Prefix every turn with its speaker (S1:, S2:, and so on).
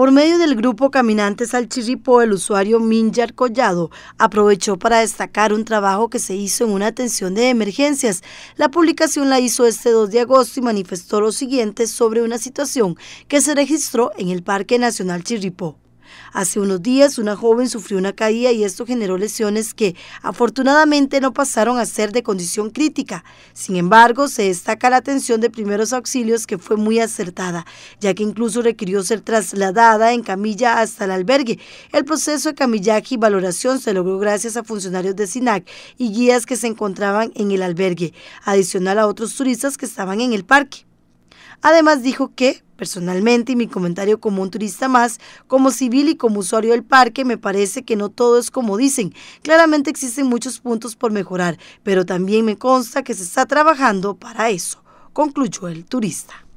S1: Por medio del grupo Caminantes al Chirripó, el usuario Minjar Collado aprovechó para destacar un trabajo que se hizo en una atención de emergencias. La publicación la hizo este 2 de agosto y manifestó lo siguiente sobre una situación que se registró en el Parque Nacional Chirripó. Hace unos días una joven sufrió una caída y esto generó lesiones que afortunadamente no pasaron a ser de condición crítica. Sin embargo, se destaca la atención de primeros auxilios que fue muy acertada, ya que incluso requirió ser trasladada en camilla hasta el albergue. El proceso de camillaje y valoración se logró gracias a funcionarios de SINAC y guías que se encontraban en el albergue, adicional a otros turistas que estaban en el parque. Además dijo que, personalmente, y mi comentario como un turista más, como civil y como usuario del parque, me parece que no todo es como dicen. Claramente existen muchos puntos por mejorar, pero también me consta que se está trabajando para eso, concluyó el turista.